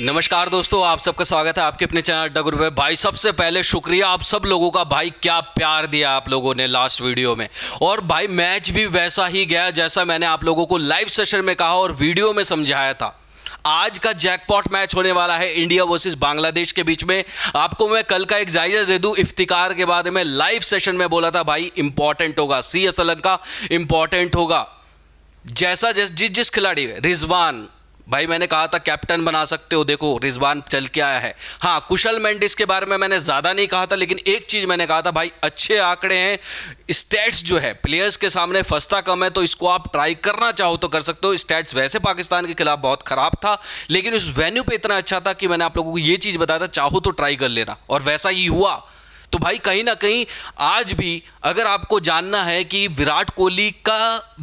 नमस्कार दोस्तों आप सबका स्वागत है आपके अपने चैनल डगुर भाई सबसे पहले शुक्रिया आप सब लोगों का भाई क्या प्यार दिया आप लोगों ने लास्ट वीडियो में और भाई मैच भी वैसा ही गया जैसा मैंने आप लोगों को लाइव सेशन में कहा और वीडियो में समझाया था आज का जैकपॉट मैच होने वाला है इंडिया वर्सेस बांग्लादेश के बीच में आपको मैं कल का एक जायजा दे दूं इफ्तिकार के बारे में लाइव सेशन में बोला था भाई इंपॉर्टेंट होगा सी एस एल का इंपॉर्टेंट होगा जैसा जिस जिस खिलाड़ी रिजवान भाई मैंने कहा था कैप्टन बना सकते हो देखो रिजवान चल के आया है हाँ कुशल मेंडिस के बारे में मैंने ज़्यादा नहीं कहा था लेकिन एक चीज़ मैंने कहा था भाई अच्छे आंकड़े हैं स्टैट्स जो है प्लेयर्स के सामने फंसता कम है तो इसको आप ट्राई करना चाहो तो कर सकते हो स्टैट्स वैसे पाकिस्तान के खिलाफ बहुत ख़राब था लेकिन उस वेन्यू पर इतना अच्छा था कि मैंने आप लोगों को ये चीज़ बताया था चाहो तो ट्राई कर लेना और वैसा ही हुआ तो भाई कहीं ना कहीं आज भी अगर आपको जानना है कि विराट कोहली का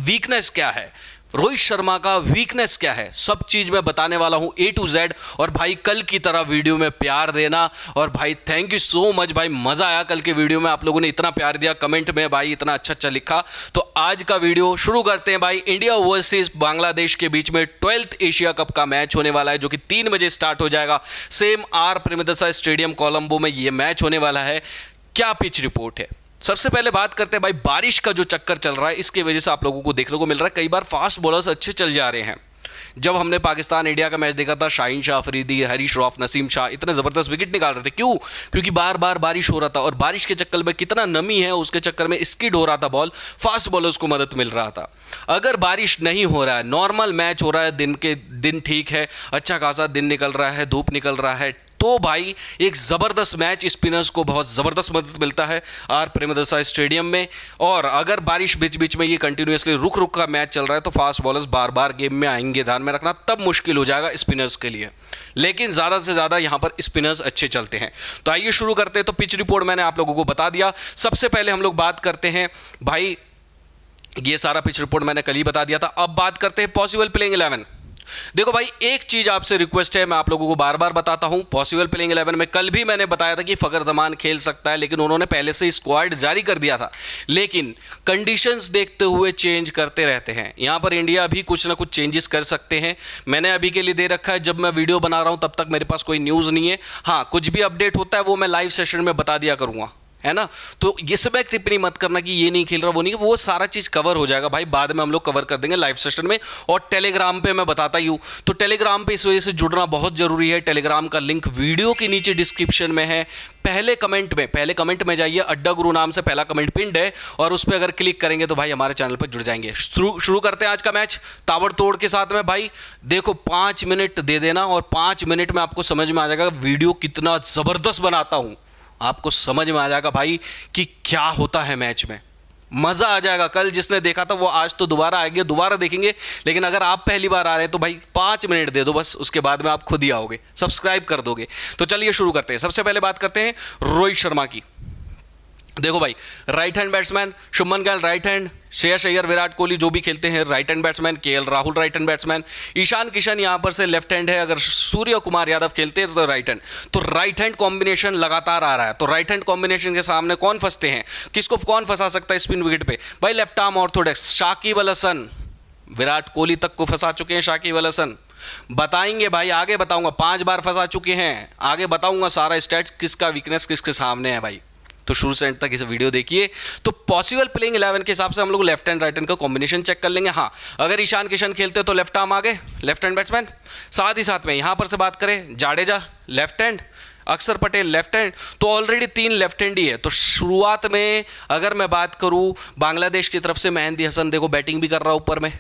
वीकनेस क्या है रोहित शर्मा का वीकनेस क्या है सब चीज मैं बताने वाला हूं ए टू जेड और भाई कल की तरह वीडियो में प्यार देना और भाई थैंक यू सो मच भाई मजा आया कल के वीडियो में आप लोगों ने इतना प्यार दिया कमेंट में भाई इतना अच्छा अच्छा लिखा तो आज का वीडियो शुरू करते हैं भाई इंडिया वर्सेज बांग्लादेश के बीच में ट्वेल्थ एशिया कप का मैच होने वाला है जो कि तीन बजे स्टार्ट हो जाएगा same R Premadasa stadium Colombo में यह मैच होने वाला है क्या पिच रिपोर्ट है सबसे पहले बात करते हैं भाई बारिश का जो चक्कर चल रहा है इसकी वजह से आप लोगों को देखने को मिल रहा है कई बार फास्ट बॉलर्स अच्छे चल जा रहे हैं जब हमने पाकिस्तान इंडिया का मैच देखा था शाहीन शाह अफरीदी हरीश श्रॉफ नसीम शाह इतने ज़बरदस्त विकेट निकाल रहे थे क्यों क्योंकि बार बार बारिश हो रहा था और बारिश के चक्कर में कितना नमी है उसके चक्कर में स्किड हो रहा था बॉल फास्ट बॉलर्स को मदद मिल रहा था अगर बारिश नहीं हो रहा है नॉर्मल मैच हो रहा है दिन के दिन ठीक है अच्छा खासा दिन निकल रहा है धूप निकल रहा है तो भाई एक ज़बरदस्त मैच स्पिनर्स को बहुत ज़बरदस्त मदद मिलता है आर प्रेमदसा स्टेडियम में और अगर बारिश बीच बीच में ये कंटिन्यूसली रुक रुक का मैच चल रहा है तो फास्ट बॉलर्स बार बार गेम में आएंगे ध्यान में रखना तब मुश्किल हो जाएगा स्पिनर्स के लिए लेकिन ज़्यादा से ज़्यादा यहां पर स्पिनर्स अच्छे चलते हैं तो आइए शुरू करते हैं तो पिच रिपोर्ट मैंने आप लोगों को बता दिया सबसे पहले हम लोग बात करते हैं भाई ये सारा पिच रिपोर्ट मैंने कल ही बता दिया था अब बात करते हैं पॉसिबल प्लेइंग इलेवन देखो भाई एक चीज़ आपसे रिक्वेस्ट है मैं आप लोगों को बार बार बताता हूं पॉसिबल प्लेइंग इलेवन में कल भी मैंने बताया था कि फ़खर जमान खेल सकता है लेकिन उन्होंने पहले से स्क्वाड जारी कर दिया था लेकिन कंडीशन देखते हुए चेंज करते रहते हैं यहां पर इंडिया भी कुछ ना कुछ चेंजेस कर सकते हैं मैंने अभी के लिए दे रखा है जब मैं वीडियो बना रहा हूं तब तक मेरे पास कोई न्यूज़ नहीं है हाँ कुछ भी अपडेट होता है वो मैं लाइव सेशन में बता दिया करूंगा है ना तो ये सब एक टिप्पणी मत करना कि ये नहीं खेल रहा वो नहीं वो सारा चीज़ कवर हो जाएगा भाई बाद में हम लोग कवर कर देंगे लाइव सेशन में और टेलीग्राम पर मैं बताता ही हूं तो टेलीग्राम पे इस वजह से जुड़ना बहुत ज़रूरी है टेलीग्राम का लिंक वीडियो के नीचे डिस्क्रिप्शन में है पहले कमेंट में पहले कमेंट में जाइए अड्डा गुरु नाम से पहला कमेंट पिंड है और उस पर अगर क्लिक करेंगे तो भाई हमारे चैनल पर जुड़ जाएंगे शुरू शुरू करते हैं आज का मैच ताबड़तोड़ के साथ में भाई देखो पांच मिनट दे देना और पांच मिनट में आपको समझ में आ जाएगा वीडियो कितना ज़बरदस्त बनाता हूँ आपको समझ में आ जाएगा भाई कि क्या होता है मैच में मज़ा आ जाएगा कल जिसने देखा था वो आज तो दोबारा आएंगे दोबारा देखेंगे लेकिन अगर आप पहली बार आ रहे हैं तो भाई पाँच मिनट दे दो बस उसके बाद में आप खुद ही आओगे सब्सक्राइब कर दोगे तो चलिए शुरू करते हैं सबसे पहले बात करते हैं रोहित शर्मा की देखो भाई right hand batsman Shubman Gill right hand Shreyas Iyer Virat Kohli जो भी खेलते हैं right hand batsman K Rahul right hand batsman Ishan Kishan यहां पर से लेफ्ट हैंड है अगर सूर्य कुमार यादव खेलते हैं तो राइट हैंड तो राइट हैंड कॉम्बिनेशन लगातार आ रहा है तो राइट हैंड कॉम्बिनेशन के सामने कौन फंसते हैं किसको कौन फंसा सकता है स्पिन विकेट पर भाई left arm orthodox Shakib Al Hasan Virat Kohli तक को फंसा चुके हैं शाकिब अल हसन बताएंगे भाई आगे बताऊंगा पांच बार फंसा चुके हैं आगे बताऊंगा सारा स्टेट किसका वीकनेस किसके सामने है भाई तो शुरू से एंड तक इसे वीडियो देखिए तो पॉसिबल प्लेइंग इलेवन के हिसाब से हम लोग लेफ्ट एंड राइट एंड का कॉम्बिनेशन चेक कर लेंगे हाँ अगर ईशान किशन खेलते तो लेफ्ट आर्म आगे लेफ्ट हैंड बैट्समैन साथ ही साथ में यहाँ पर से बात करें Jadeja left hand Akshar Patel left hand तो ऑलरेडी तीन लेफ्ट हैंड ही है तो शुरुआत में अगर मैं बात करूँ बांग्लादेश की तरफ से मेहंदी हसन देखो बैटिंग भी कर रहा हूँ ऊपर में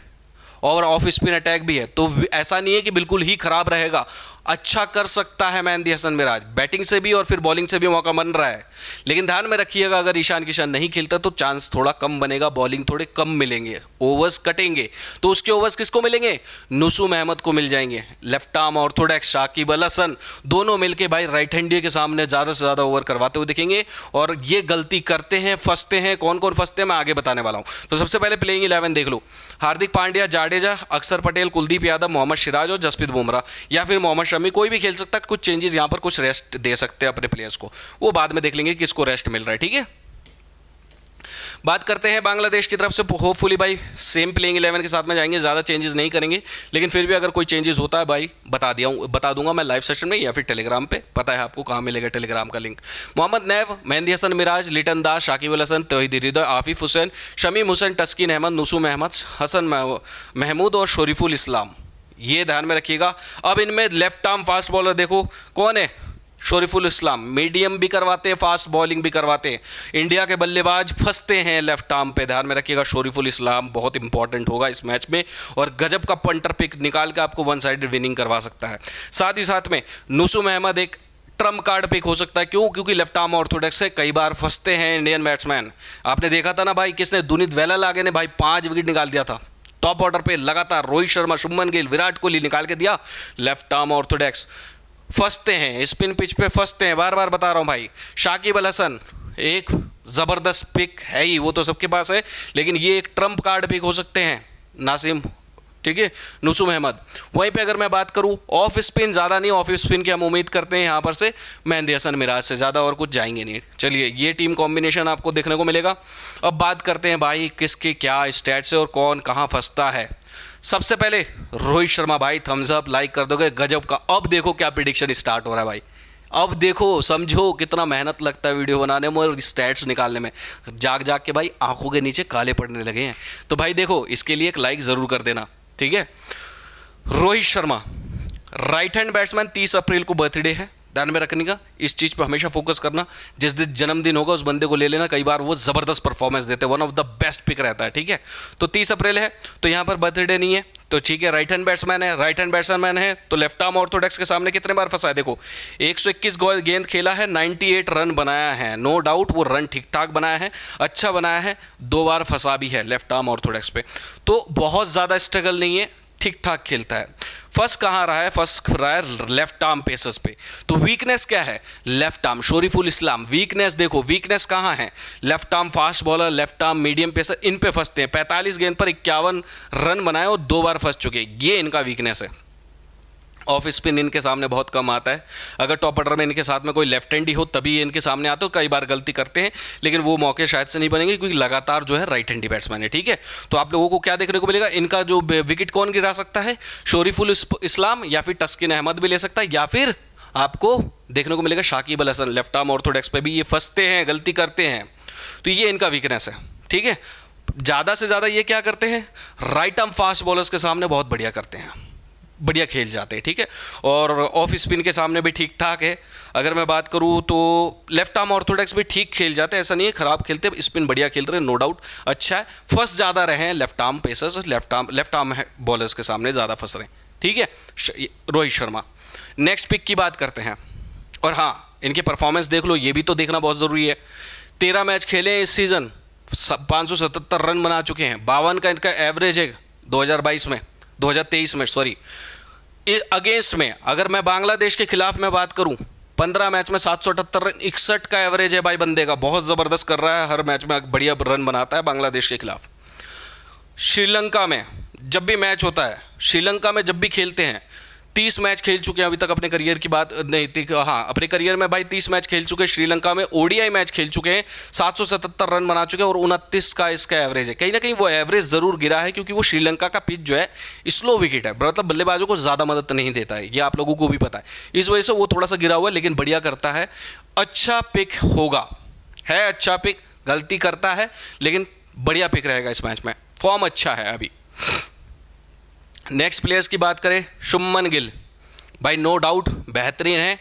और ऑफ स्पिन अटैक भी है तो ऐसा नहीं है कि बिल्कुल ही खराब रहेगा अच्छा कर सकता है मेहंदी हसन मिराज बैटिंग से भी और फिर बॉलिंग से भी मौका बन रहा है लेकिन ध्यान में रखिएगा अगर ईशान किशन नहीं खेलता तो चांस थोड़ा कम बनेगा बॉलिंग थोड़े कम मिलेंगे ओवर्स कटेंगे तो उसके ओवर्स किसको मिलेंगे नुसूम अहमद को मिल जाएंगे left arm orthodox Shakib Al Hasan दोनों मिलकर भाई राइट हैंडिये के सामने ज़्यादा से ज़्यादा ओवर करवाते हुए दिखेंगे और ये गलती करते हैं फंसते हैं कौन कौन फंसते हैं मैं आगे बताने वाला हूँ तो सबसे पहले प्लेइंग इलेवन देख लो हार्दिक पांड्या जाडेजा अक्षर पटेल कुलदीप यादव मोहम्मद सिराज और जसप्रीत बुमराह या फिर मोहम्मद शमी कोई भी खेल सकता है कुछ चेंजेस यहाँ पर कुछ रेस्ट दे सकते हैं अपने प्लेयर्स को वो बाद में देख लेंगे कि इसको रेस्ट मिल रहा है ठीक है बात करते हैं बांग्लादेश की तरफ से होपफुली भाई सेम प्लेइंग इलेवन के साथ में जाएंगे ज़्यादा चेंजेस नहीं करेंगे लेकिन फिर भी अगर कोई चेंजेस होता है भाई बता दिया बता दूंगा मैं लाइव सेशन में या फिर टेलीग्राम पे पता है आपको कहाँ मिलेगा टेलीग्राम का लिंक मोहम्मद नैव मेहंदी हसन मिराज लिटन दास शाकिब हसन तोहिद आफिफ हुसैन शमीम हुसैन तस्किन अहमद नसूम अहमद हसन महमूद और शरीफुल इस्लाम ये ध्यान में रखिएगा अब इनमें लेफ्ट आर्म फास्ट बॉलर देखो कौन है शोरीफुल इस्लाम मीडियम भी करवाते हैं फास्ट बॉलिंग भी करवाते हैं इंडिया के बल्लेबाज फंसते हैं लेफ्ट आर्म पे ध्यान में रखिएगा शोरीफुल इस्लाम बहुत इंपॉर्टेंट होगा इस मैच में और गजब का पंटर पिक निकाल के आपको वन साइड विनिंग करवा सकता है साथ ही साथ में नुसुम अहमद एक ट्रम्प कार्ड पिक हो सकता है क्यों क्योंकि लेफ्ट आर्म ऑर्थोडॉक्स है कई बार फंसते हैं इंडियन बैट्समैन आपने देखा था ना भाई किसने दुनित वेला लागे ने भाई पाँच विकेट निकाल दिया था टॉप ऑर्डर पे लगातार रोहित शर्मा शुभमन गिल विराट कोहली निकाल के दिया लेफ्ट आर्म ऑर्थोडेक्स फंसते हैं स्पिन पिच पे फंसते हैं बार बार बता रहा हूँ भाई शाकिब अल हसन एक ज़बरदस्त पिक है ही वो तो सबके पास है लेकिन ये एक ट्रंप कार्ड पिक हो सकते हैं नासिम ठीक है नुसुम अहमद वहीं पे अगर मैं बात करूँ ऑफ स्पिन ज़्यादा नहीं ऑफ स्पिन की हम उम्मीद करते हैं यहाँ पर से मेहंदी हसन मिराज से ज़्यादा और कुछ जाएंगे नहीं चलिए ये टीम कॉम्बिनेशन आपको देखने को मिलेगा अब बात करते हैं भाई किसके क्या स्टैट्स है और कौन कहाँ फंसता है सबसे पहले रोहित शर्मा भाई थम्स अप लाइक कर दोगे गजब का अब देखो क्या प्रिडिक्शन स्टार्ट हो रहा है भाई अब देखो समझो कितना मेहनत लगता है वीडियो बनाने में और स्टैट्स निकालने में जाग जाग के भाई आंखों के नीचे काले पड़ने लगे हैं तो भाई देखो इसके लिए एक लाइक ज़रूर कर देना ठीक है Rohit Sharma right hand batsman तीस अप्रैल को बर्थडे है ध्यान में रखने का इस चीज़ पे हमेशा फोकस करना जिस दिन जन्मदिन होगा उस बंदे को ले लेना कई बार वो ज़बरदस्त परफॉर्मेंस देते हैं one of the best pick रहता है ठीक है तो तीस अप्रैल है तो यहां पर बर्थडे नहीं है तो ठीक है राइट हैंड बैट्समैन है राइट हैंड बैट्समैन है तो लेफ्ट आर्म ऑर्थोडॉक्स के सामने कितने बार फंसा है देखो 121 गेंद खेला है 98 रन बनाया है नो no डाउट वो रन ठीक ठाक बनाया है अच्छा बनाया है दो बार फंसा भी है लेफ्ट आर्म ऑर्थोडॉक्स पे तो बहुत ज़्यादा स्ट्रगल नहीं है ठीक ठाक खेलता है फर्स्ट कहाँ रहा है फर्स्ट रहा है लेफ्ट आर्म पेसर्स पे तो वीकनेस क्या है left arm Shoriful Islam weakness देखो वीकनेस कहाँ है left arm fast bowler left arm medium pacer इन पे फंसते हैं 45 गेंद पर इक्यावन रन बनाए और दो बार फंस चुके ये इनका वीकनेस है ऑफ स्पिन इनके सामने बहुत कम आता है अगर टॉप ऑर्डर में इनके साथ में कोई लेफ्ट हैंड ही हो तभी इनके सामने आते हो कई बार गलती करते हैं लेकिन वो मौके शायद से नहीं बनेंगे क्योंकि लगातार जो है राइट हैंडी बैट्समैन है ठीक है तो आप लोगों को क्या देखने को मिलेगा इनका जो विकेट कौन गिरा सकता है शोरीफुल इस्लाम या फिर टस्किन अहमद भी ले सकता है या फिर आपको देखने को मिलेगा Shakib Al Hasan left arm orthodox पर भी ये फंसते हैं गलती करते हैं तो ये इनका वीकनेस है ठीक है ज़्यादा से ज़्यादा ये क्या करते हैं राइट आर्म फास्ट बॉलर्स के सामने बहुत बढ़िया करते हैं बढ़िया खेल जाते हैं ठीक है और ऑफ स्पिन के सामने भी ठीक ठाक है अगर मैं बात करूँ तो लेफ्ट आर्म ऑर्थोडॉक्स भी ठीक खेल जाते हैं ऐसा नहीं है खराब खेलते स्पिन बढ़िया खेल रहे हैं नो डाउट अच्छा है फर्स्ट ज़्यादा रहे हैं left arm pacers left arm left arm bowlers के सामने ज़्यादा फंस रहे हैं ठीक है रोहित शर्मा नेक्स्ट पिक की बात करते हैं और हाँ इनकी परफॉर्मेंस देख लो ये भी तो देखना बहुत ज़रूरी है तेरह मैच खेले हैं इस सीज़न पाँच सौ सतहत्तर रन बना चुके हैं बावन का इनका एवरेज है 2022 में 2023 में सॉरी अगेंस्ट में अगर मैं बांग्लादेश के खिलाफ मैं बात करूं पंद्रह मैच में सात सौ अठहत्तर रन इकसठ का एवरेज है भाई बंदे का बहुत ज़बरदस्त कर रहा है हर मैच में बढ़िया रन बनाता है बांग्लादेश के खिलाफ श्रीलंका में जब भी मैच होता है श्रीलंका में जब भी खेलते हैं तीस मैच खेल चुके हैं अभी तक अपने करियर की बात नहीं हाँ अपने करियर में भाई तीस मैच खेल चुके हैं श्रीलंका में ओडीआई मैच खेल चुके हैं सतहत्तर रन बना चुके हैं और उनतीस का इसका एवरेज है कहीं ना कहीं वो एवरेज जरूर गिरा है क्योंकि वो श्रीलंका का पिच जो है स्लो विकेट है मतलब बल्लेबाजों को ज़्यादा मदद नहीं देता है ये आप लोगों को भी पता है इस वजह से वो थोड़ा सा गिरा हुआ है लेकिन बढ़िया करता है अच्छा पिक होगा है अच्छा पिक गलती करता है लेकिन बढ़िया पिक रहेगा इस मैच में फॉर्म अच्छा है अभी नेक्स्ट प्लेयर्स की बात करें शुमन गिल भाई नो डाउट बेहतरीन है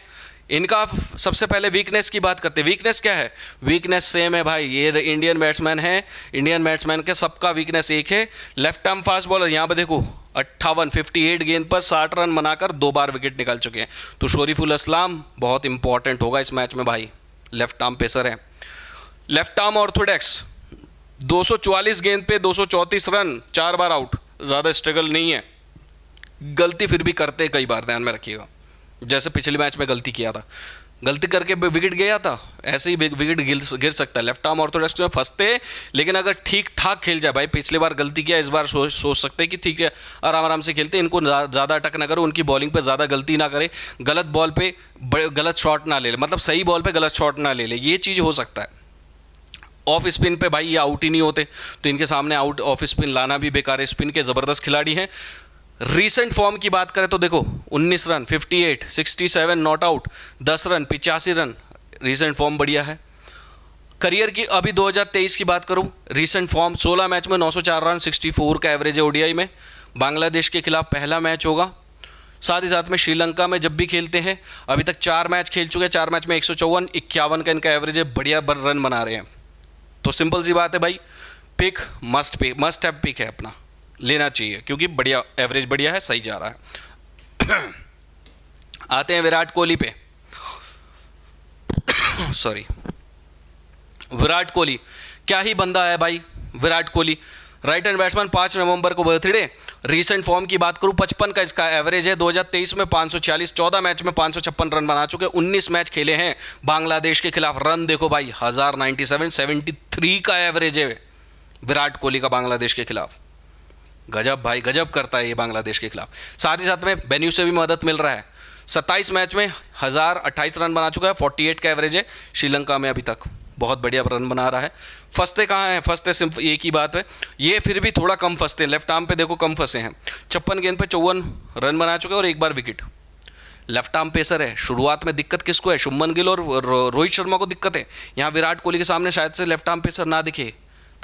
इनका सबसे पहले वीकनेस की बात करते हैं वीकनेस क्या है वीकनेस सेम है भाई ये इंडियन बैट्समैन है इंडियन बैट्समैन के सबका वीकनेस एक है लेफ्ट आर्म फास्ट बॉलर यहाँ पर देखो अट्ठावन फिफ्टी एट गेंद पर साठ रन बनाकर दो बार विकेट निकाल चुके हैं तो शोरीफुल इस्लाम बहुत इंपॉर्टेंट होगा इस मैच में भाई लेफ्ट आर्म पेसर है लेफ्ट आर्म ऑर्थोडॉक्स 244 गेंद पे 234 रन चार बार आउट ज़्यादा स्ट्रगल नहीं है गलती फिर भी करते कई बार ध्यान में रखिएगा जैसे पिछले मैच में गलती किया था गलती करके विकेट गया था ऐसे ही विकेट गिर सकता है लेफ्ट आर्म ऑर्थोडॉक्स तो में फंसते लेकिन अगर ठीक ठाक खेल जाए भाई पिछली बार गलती किया इस बार सोच सोच सकते हैं कि ठीक है आराम आराम से खेलते इनको ज़्यादा अटक ना करो उनकी बॉलिंग पे ज़्यादा गलती ना करे गलत बॉल पे गलत शॉट ना ले ले मतलब सही बॉल पे गलत शॉट ना ले ले ये चीज़ हो सकता है ऑफ स्पिन पे भाई ये आउट ही नहीं होते तो इनके सामने आउट ऑफ स्पिन लाना भी बेकार है स्पिन के ज़बरदस्त खिलाड़ी हैं रीसेंट फॉर्म की बात करें तो देखो 19 रन 58, 67 नॉट आउट 10 रन पिचासी रन रीसेंट फॉर्म बढ़िया है करियर की अभी 2023 की बात करूं रीसेंट फॉर्म 16 मैच में 904 रन 64 का एवरेज है ओडीआई में बांग्लादेश के खिलाफ पहला मैच होगा साथ ही साथ में श्रीलंका में जब भी खेलते हैं अभी तक चार मैच खेल चुके हैं चार मैच में एक सौ इक्यावन का इनका एवरेज है बढ़िया रन बना रहे हैं तो सिंपल सी बात है भाई pick must pick must have pick है अपना लेना चाहिए क्योंकि बढ़िया एवरेज बढ़िया है सही जा रहा है आते हैं विराट कोहली पे सॉरी विराट कोहली क्या ही बंदा है भाई Virat Kohli right hand batsman पाँच नवंबर को बर्थडे रीसेंट फॉर्म की बात करूं पचपन का इसका एवरेज है 2023 में 540 14 मैच में पाँच रन बना चुके 19 मैच खेले हैं बांग्लादेश के खिलाफ रन देखो भाई हज़ार नाइन्टी सेवन सेवेंटी थ्री का एवरेज है विराट कोहली का बांग्लादेश के खिलाफ गजब भाई गजब करता है ये बांग्लादेश के खिलाफ साथ ही साथ में बेन्यू से भी मदद मिल रहा है सत्ताईस मैच में हज़ार अट्ठाईस रन बना चुका है फोर्टी एट का एवरेज है श्रीलंका में अभी तक बहुत बढ़िया रन बना रहा है फंसते कहाँ हैं फंसते सिर्फ एक ही बात है ये फिर भी थोड़ा कम फंसते हैं लेफ्ट आर्म पे देखो कम फंसे हैं छप्पन गेंद पे चौवन रन बना चुके हैं और एक बार विकेट लेफ्ट आर्म पेसर है शुरुआत में दिक्कत किसको है शुभमन गिल और रोहित शर्मा को दिक्कत है यहाँ विराट कोहली के सामने शायद से लेफ्ट आर्म पेसर ना दिखे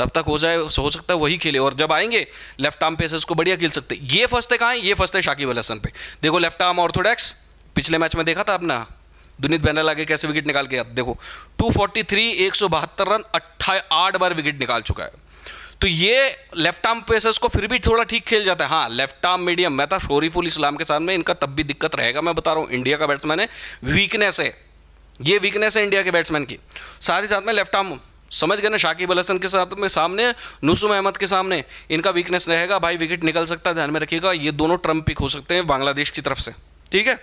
तब तक हो जाए हो सकता है वही खेले और जब आएंगे लेफ्ट आर्म पेसर्स को बढ़िया खेल सकते ये फंसते कहाँ हैं ये फंसते शाकिब अल हसन पे देखो लेफ्ट आर्म ऑर्थोडॉक्स पिछले मैच में देखा था अपना दुनित बैनर आगे कैसे विकेट निकाल के देखो 243 बहत्तर रन अट्ठा आठ बार विकेट निकाल चुका है तो ये लेफ्ट आर्म पेसर्स को फिर भी थोड़ा ठीक खेल जाता है हाँ लेफ्ट आर्म मीडियम मैं था शोरीफुल इस्लाम के सामने इनका तब भी दिक्कत रहेगा मैं बता रहा हूँ इंडिया का बैट्समैन है वीकनेस है ये वीकनेस है इंडिया के बैट्समैन की साथ ही साथ में लेफ्ट आर्म समझ गए ना शाकिब अल हसन के साथ में सामने नुसुम अहमद के सामने इनका वीकनेस रहेगा भाई विकेट निकल सकता है ध्यान में रखिएगा ये दोनों ट्रम्प पिक हो सकते हैं बांग्लादेश की तरफ से ठीक है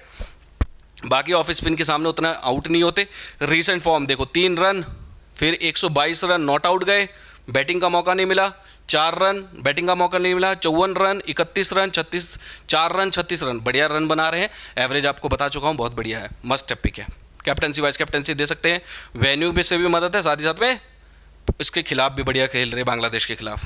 बाकी ऑफ स्पिन के सामने उतना आउट नहीं होते रिसेंट फॉर्म देखो तीन रन फिर 122 रन नॉट आउट गए बैटिंग का मौका नहीं मिला चार रन बैटिंग का मौका नहीं मिला चौवन रन इकतीस रन छत्तीस चार रन छत्तीस रन बढ़िया रन बना रहे हैं एवरेज आपको बता चुका हूँ बहुत बढ़िया है मस्ट पिक है कैप्टनसी वाइस कैप्टनसी दे सकते हैं वेन्यू में से भी मदद है साथ ही साथ में इसके खिलाफ भी बढ़िया खेल रहे बांग्लादेश के खिलाफ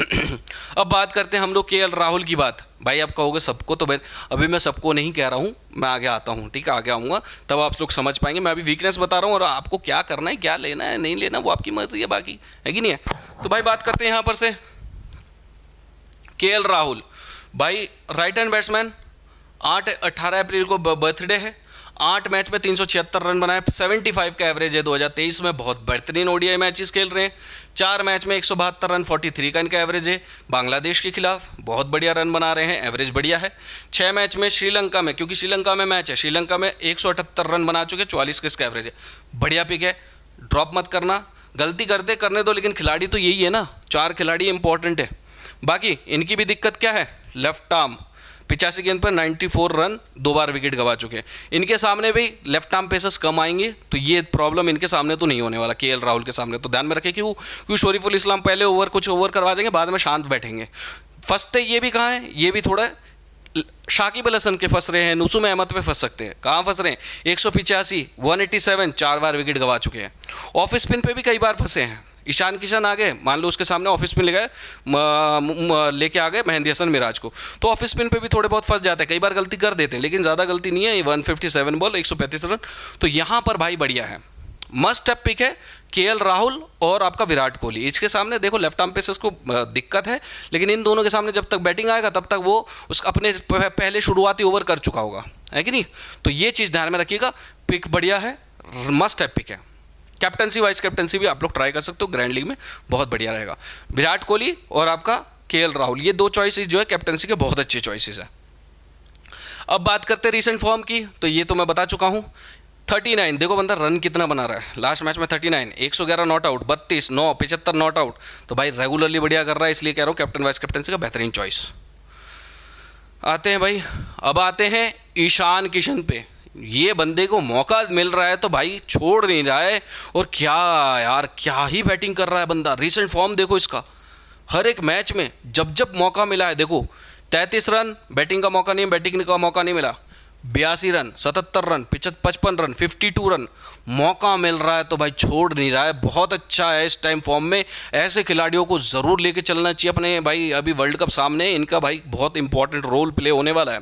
अब बात करते हैं हम लोग के राहुल की बात भाई आप कहोगे सबको तो भाई अभी मैं सबको नहीं कह रहा हूँ मैं आगे आता हूँ ठीक है आगे आऊँगा तब आप लोग समझ पाएंगे मैं अभी वीकनेस बता रहा हूँ और आपको क्या करना है क्या लेना है नहीं लेना वो आपकी मर्जी है बाकी है कि नहीं है तो भाई बात करते हैं यहाँ पर से के राहुल भाई राइट हैंड बैट्समैन आठ अट्ठारह अप्रैल को बर्थडे है आठ मैच में तीन रन बनाए 75 का एवरेज है 2023 में बहुत बेहतरीन ओडीआई मैचेस खेल रहे हैं चार मैच में एक रन 43 का इनका एवरेज है बांग्लादेश के खिलाफ बहुत बढ़िया रन बना रहे हैं एवरेज बढ़िया है छः मैच में श्रीलंका में क्योंकि श्रीलंका में मैच है श्रीलंका में एक रन बना चुके चौलीस का इसका एवरेज है बढ़िया पिक है ड्रॉप मत करना गलती करते करने दो लेकिन खिलाड़ी तो यही है ना चार खिलाड़ी इंपॉर्टेंट है बाकी इनकी भी दिक्कत क्या है लेफ्ट आर्म पिचासी गेंद पर 94 रन दो बार विकेट गवा चुके हैं इनके सामने भी लेफ्ट आर्म पेसर्स कम आएंगे तो ये प्रॉब्लम इनके सामने तो नहीं होने वाला के राहुल के सामने तो ध्यान में रखें कि वो क्यों शोरीफुल इस्लाम पहले ओवर कुछ ओवर करवा देंगे बाद में शांत बैठेंगे फंसते ये भी कहाँ हैं ये भी थोड़ा शाकिब अल हसन के फंस रहे हैं नुसुम अहमद पे फंस सकते हैं कहाँ फंस रहे हैं एक सौ पिचासी वन एट्टी सेवन चार बार विकेट गवा चुके हैं ऑफ स्पिन पे भी कई बार फंसे हैं ईशान किशन आ गए मान लो उसके सामने ऑफिस में ले गए लेके आ गए मेहंदी हसन मिराज को तो ऑफिस पिन पे भी थोड़े बहुत फंस जाते हैं कई बार गलती कर देते हैं लेकिन ज़्यादा गलती नहीं है वन फिफ्टी सेवन बॉल एक सौ पैंतीस रन तो यहाँ पर भाई बढ़िया है मस्ट अप पिक है के राहुल और आपका विराट कोहली इसके सामने देखो लेफ्ट आर्म पेसर्स को दिक्कत है लेकिन इन दोनों के सामने जब तक बैटिंग आएगा तब तक वो उस अपने पहले शुरुआती ओवर कर चुका होगा है कि नहीं तो ये चीज़ ध्यान में रखिएगा पिक बढ़िया है मस्ट है पिक है कैप्टनसी वाइस कैप्टनसी भी आप लोग ट्राई कर सकते हो ग्रैंड लीग में बहुत बढ़िया रहेगा विराट कोहली और आपका के राहुल ये दो चॉइसेस जो है कैप्टनसी के बहुत अच्छे चॉइसेस हैं अब बात करते हैं रिसेंट फॉर्म की तो ये तो मैं बता चुका हूँ 39 देखो बंदा रन कितना बना रहा है लास्ट मैच में 39 111 नॉट आउट 32 नौ पिचहत्तर नॉट आउट तो भाई रेगुलरली बढ़िया कर रहा है इसलिए कह रहा हूँ कैप्टन वाइस कैप्टनसी का बेहतरीन चॉइस आते हैं भाई अब आते हैं ईशान किशन पे ये बंदे को मौका मिल रहा है तो भाई छोड़ नहीं रहा है और क्या यार क्या ही बैटिंग कर रहा है बंदा रिसेंट फॉर्म देखो इसका हर एक मैच में जब जब मौका मिला है देखो तैंतीस रन बैटिंग का मौका नहीं बैटिंग का मौका नहीं मिला बयासी रन सतहत्तर रन पचपन रन फिफ्टी टू रन मौका मिल रहा है तो भाई छोड़ नहीं रहा है बहुत अच्छा है इस टाइम फॉर्म में ऐसे खिलाड़ियों को ज़रूर लेके चलना चाहिए अपने भाई अभी वर्ल्ड कप सामने इनका भाई बहुत इंपॉर्टेंट रोल प्ले होने वाला है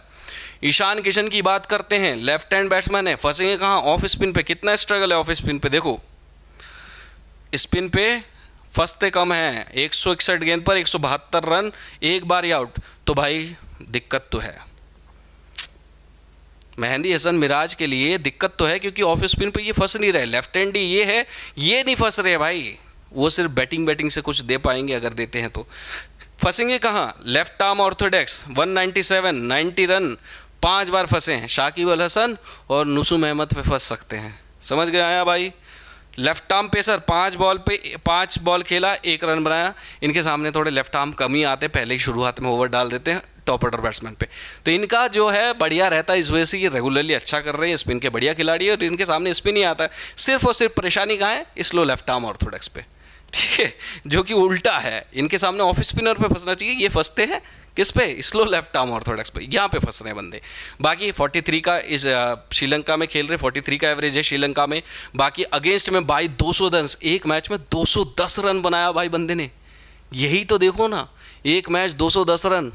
ईशान किशन की बात करते हैं लेफ्ट हैंड बैट्समैन है फंसेंगे कहाँ ऑफ स्पिन पे कितना स्ट्रगल है ऑफ स्पिन पे देखो स्पिन पे फंसते कम हैं एक गेंद पर एक रन एक बार ही आउट तो भाई दिक्कत तो है मेहंदी हसन मिराज के लिए दिक्कत तो है क्योंकि ऑफ स्पिन पे ये फंस नहीं रहे लेफ्ट हैंड ये है ये नहीं फंस रहे भाई वो सिर्फ बैटिंग बैटिंग से कुछ दे पाएंगे अगर देते हैं तो फंसेंगे कहाँ लेफ्ट आर्म ऑर्थोडॉक्स 197 90 रन पांच बार फंसे हैं शाकिब अल हसन और नुसुम अहमद पे फंस सकते हैं समझ गए आया भाई लेफ्ट आर्म पेसर पांच बॉल पे पांच बॉल खेला एक रन बनाया इनके सामने थोड़े लेफ्ट आर्म कम ही आते पहले ही शुरुआत में ओवर डाल देते हैं टॉप ऑर्डर बैट्समैन पे तो इनका जो है बढ़िया रहता है इस वजह से ये रेगुलरली अच्छा कर रहे हैं स्पिन के बढ़िया खिलाड़ी है और इनके सामने स्पिन ही आता है सिर्फ और सिर्फ परेशानी कहाँ है स्लो लेफ्ट आर्म ऑर्थोडक्स पे ठीक है जो कि उल्टा है इनके सामने ऑफ स्पिनर पे फंसना चाहिए ये फंसते हैं किस पे स्लो लेफ्ट आर्म ऑर्थोडॉक्स पे यहाँ पे फंस रहे हैं बंदे बाकी 43 का इस श्रीलंका में खेल रहे 43 का एवरेज है श्रीलंका में बाकी अगेंस्ट में भाई 210 एक मैच में 210 रन बनाया भाई बंदे ने यही तो देखो ना एक मैच 210 रन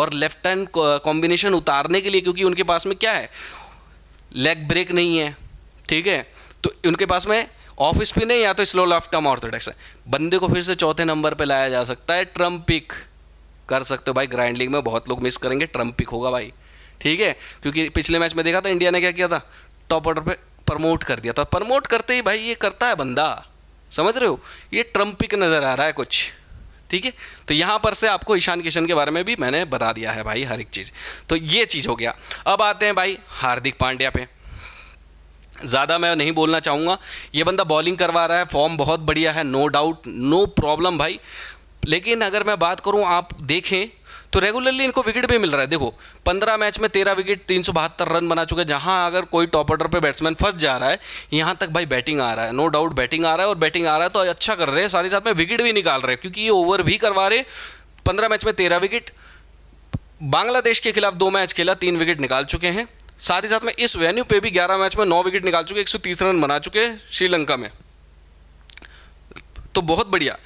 और लेफ्ट हैंड कॉम्बिनेशन उतारने के लिए क्योंकि उनके पास में क्या है लेग ब्रेक नहीं है ठीक है तो उनके पास में ऑफ स्पिन है या तो स्लो लेफ्ट टर्म ऑर्थोडॉक्स है बंदे को फिर से चौथे नंबर पर लाया जा सकता है ट्रम्पिक कर सकते हो भाई ग्रैंड लीग में बहुत लोग मिस करेंगे ट्रम्प पिक होगा भाई ठीक है क्योंकि पिछले मैच में देखा था इंडिया ने क्या किया था टॉप ऑर्डर पे प्रमोट कर दिया था प्रमोट करते ही भाई ये करता है बंदा समझ रहे हो ये ट्रम्प पिक नज़र आ रहा है कुछ ठीक है तो यहाँ पर से आपको ईशान किशन के बारे में भी मैंने बता दिया है भाई हर एक चीज़ तो ये चीज़ हो गया अब आते हैं भाई हार्दिक पांड्या पे ज़्यादा मैं नहीं बोलना चाहूँगा ये बंदा बॉलिंग करवा रहा है फॉर्म बहुत बढ़िया है नो डाउट नो प्रॉब्लम भाई लेकिन अगर मैं बात करूँ आप देखें तो रेगुलरली इनको विकेट भी मिल रहा है देखो पंद्रह मैच में तेरह विकेट तीन सौ बहत्तर रन बना चुके हैं जहाँ अगर कोई टॉप ऑर्डर पर बैट्समैन फंस जा रहा है यहाँ तक भाई बैटिंग आ रहा है नो डाउट बैटिंग आ रहा है और बैटिंग आ रहा है तो अच्छा कर रहे हैं साथ ही साथ में विकेट भी निकाल रहे हैं क्योंकि ये ओवर भी करवा रहे पंद्रह मैच में तेरह विकेट बांग्लादेश के खिलाफ दो मैच खेला तीन विकेट निकाल चुके हैं साथ ही साथ में इस वेन्यू पे भी 11 मैच में 9 विकेट निकाल चुके 130 रन बना चुके श्रीलंका में तो बहुत बढ़िया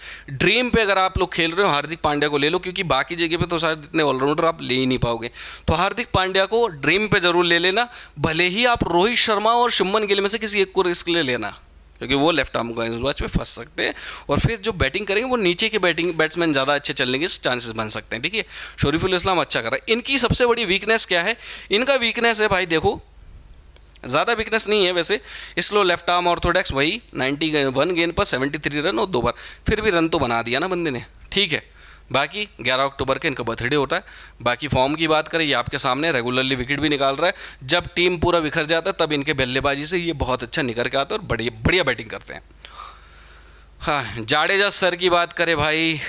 ड्रीम पे अगर आप लोग खेल रहे हो हार्दिक पांड्या को ले लो क्योंकि बाकी जगह पे तो शायद इतने ऑलराउंडर आप ले ही नहीं पाओगे तो हार्दिक पांड्या को ड्रीम पे जरूर ले लेना भले ही आप रोहित शर्मा और शुभमन गिल में से किसी एक को रिस्क ले लेना क्योंकि वो लेफ्ट आर्म का वॉच में फंस सकते हैं और फिर जो बैटिंग करेंगे वो नीचे के बैटिंग बैट्समैन ज़्यादा अच्छे चलने के चांसेस बन सकते हैं ठीक है शरीफुल इस्लाम अच्छा कर रहा है इनकी सबसे बड़ी वीकनेस क्या है इनका वीकनेस है भाई देखो ज़्यादा वीकनेस नहीं है वैसे स्लो लेफ्ट आर्म ऑर्थोडॉक्स वही 91 वन गेंद पर 73 रन और दो बार फिर भी रन तो बना दिया ना बंदे ने ठीक है बाकी 11 अक्टूबर के इनका बर्थडे होता है बाकी फॉर्म की बात करें ये आपके सामने रेगुलरली विकेट भी निकाल रहा है जब टीम पूरा बिखर जाता है तब इनके बल्लेबाजी से ये बहुत अच्छा निकल के आता है और बढ़िया बढ़िया बैटिंग करते हैं हाँ जाडेजा सर की बात करें भाई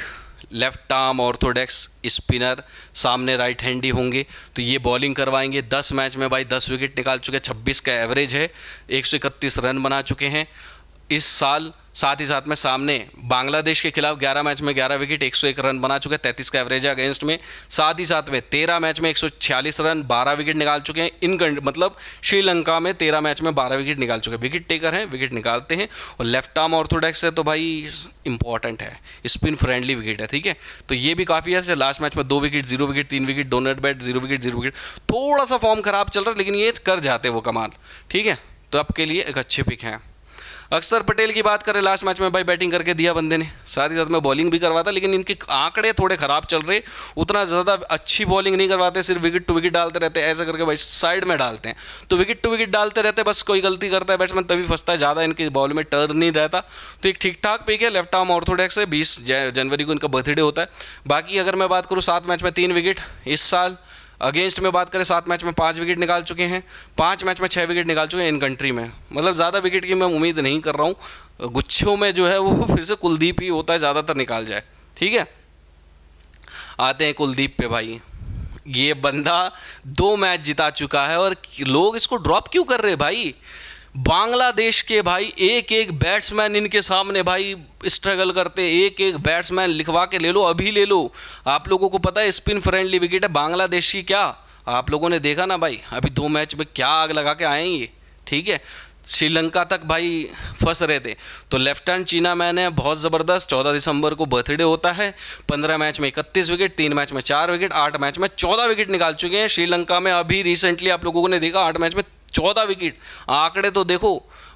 लेफ्ट आर्म ऑर्थोडॉक्स स्पिनर सामने राइट हैंडी होंगे तो ये बॉलिंग करवाएंगे 10 मैच में भाई 10 विकेट निकाल चुके 26 का एवरेज है 131 रन बना चुके हैं इस साल साथ ही साथ में सामने बांग्लादेश के खिलाफ 11 मैच में 11 विकेट 101 रन बना चुके हैं तैंतीस का एवरेज है अगेंस्ट में साथ ही साथ में 13 मैच में 146 रन 12 विकेट निकाल चुके हैं इन मतलब श्रीलंका में 13 मैच में 12 विकेट निकाल चुके हैं विकेट टेकर हैं विकेट निकालते हैं और लेफ्ट आर्म ऑर्थोडॉक्स है तो भाई इंपॉर्टेंट है स्पिन फ्रेंडली विकेट है ठीक है तो ये भी काफ़ी है लास्ट मैच में दो विकेट जीरो विकेट तीन विकेट दो bat zero wicket zero wicket थोड़ा सा फॉर्म खराब चल रहा है लेकिन ये कर जाते वो कमाल ठीक है तो आपके लिए एक अच्छे पिक हैं अक्सर पटेल की बात करें लास्ट मैच में भाई बैटिंग करके दिया बंदे ने साथ ही साथ में बॉलिंग भी करवाता लेकिन इनके आंकड़े थोड़े ख़राब चल रहे उतना ज़्यादा अच्छी बॉलिंग नहीं करवाते सिर्फ विकेट टू विकेट डालते रहते ऐसा करके भाई साइड में डालते हैं तो विकेट टू विकेट डालते रहते बस कोई गलती करता है बैट्समैन तभी फंसता है ज़्यादा इनके बॉल में टर्न नहीं रहता तो एक ठीक ठाक पिक है लेफ्ट आर्म ऑर्थोडेक्स है बीस जनवरी को इनका बर्थडे होता है बाकी अगर मैं बात करूँ सात मैच में तीन विकेट इस साल अगेंस्ट में बात करें सात मैच में पाँच विकेट निकाल चुके हैं पाँच मैच में छः विकेट निकाल चुके हैं इन कंट्री में मतलब ज़्यादा विकेट की मैं उम्मीद नहीं कर रहा हूँ गुच्छों में जो है वो फिर से कुलदीप ही होता है ज़्यादातर निकाल जाए ठीक है आते हैं कुलदीप पे भाई ये बंदा दो मैच जिता चुका है और लोग इसको ड्रॉप क्यों कर रहे भाई बांग्लादेश के भाई एक एक बैट्समैन इनके सामने भाई स्ट्रगल करते एक एक बैट्समैन लिखवा के ले लो अभी ले लो आप लोगों को पता है स्पिन फ्रेंडली विकेट है बांग्लादेश की क्या आप लोगों ने देखा ना भाई अभी दो मैच में क्या आग लगा के आए ये ठीक है श्रीलंका तक भाई फंस रहे थे तो लेफ्ट हैंड चीना मैन है बहुत ज़बरदस्त चौदह दिसंबर को बर्थडे होता है पंद्रह मैच में इकतीस विकेट तीन मैच में चार विकेट आठ मैच में चौदह विकेट निकाल चुके हैं श्रीलंका में अभी रिसेंटली आप लोगों ने देखा आठ मैच में चौदह विकेट आंकड़े तो देखो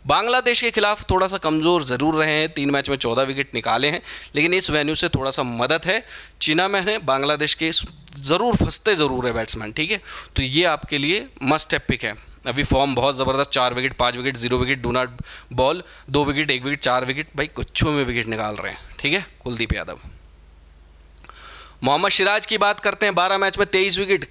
बांग्लादेश के खिलाफ थोड़ा सा कमज़ोर ज़रूर रहे हैं तीन मैच में चौदह विकेट निकाले हैं लेकिन इस वेन्यू से थोड़ा सा मदद है चीना में है बांग्लादेश के ज़रूर फंसते ज़रूर है बैट्समैन ठीक है तो ये आपके लिए मस्ट है पिक है अभी फॉर्म बहुत ज़बरदस्त चार विकेट पाँच wicket zero wicket do not bowl दो विकेट एक विकेट चार विकेट भाई कुछ में विकेट निकाल रहे हैं ठीक है कुलदीप यादव मोहम्मद सिराज की बात करते हैं 12 मैच में 23 विकेट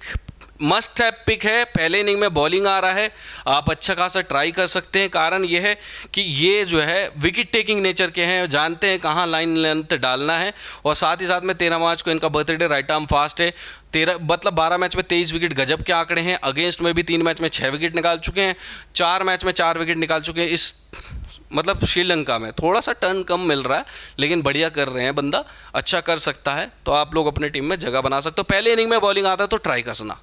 मस्ट हैव पिक है पहले इनिंग में बॉलिंग आ रहा है आप अच्छा खासा ट्राई कर सकते हैं कारण यह है कि ये जो है विकेट टेकिंग नेचर के हैं जानते हैं कहाँ लाइन लेंथ डालना है और साथ ही साथ में तेरह मार्च को इनका बर्थडे राइट आर्म फास्ट है तेरह मतलब बारह मैच में तेईस विकेट गजब के आंकड़े हैं अगेंस्ट में भी तीन मैच में छः विकेट निकाल चुके हैं चार मैच में चार विकेट निकाल चुके हैं इस मतलब श्रीलंका में थोड़ा सा टर्न कम मिल रहा है लेकिन बढ़िया कर रहे हैं बंदा अच्छा कर सकता है तो आप लोग अपने टीम में जगह बना सकते हो पहले इनिंग में बॉलिंग आता है तो ट्राई कसना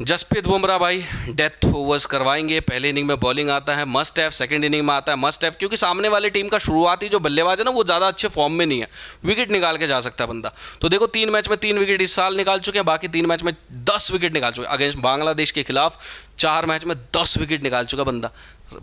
जसप्रीत बुमराह भाई डेथ ओवर्स करवाएंगे पहले इनिंग में बॉलिंग आता है मस्ट हैव सेकंड इनिंग में आता है मस्ट हैव क्योंकि सामने वाले टीम का शुरुआती जो बल्लेबाज है ना वो ज़्यादा अच्छे फॉर्म में नहीं है विकेट निकाल के जा सकता है बंदा तो देखो तीन मैच में तीन विकेट इस साल निकाल चुके हैं बाकी तीन मैच में दस विकेट निकाल चुके अगेंस्ट बांग्लादेश के खिलाफ चार मैच में दस विकेट निकाल चुका बंदा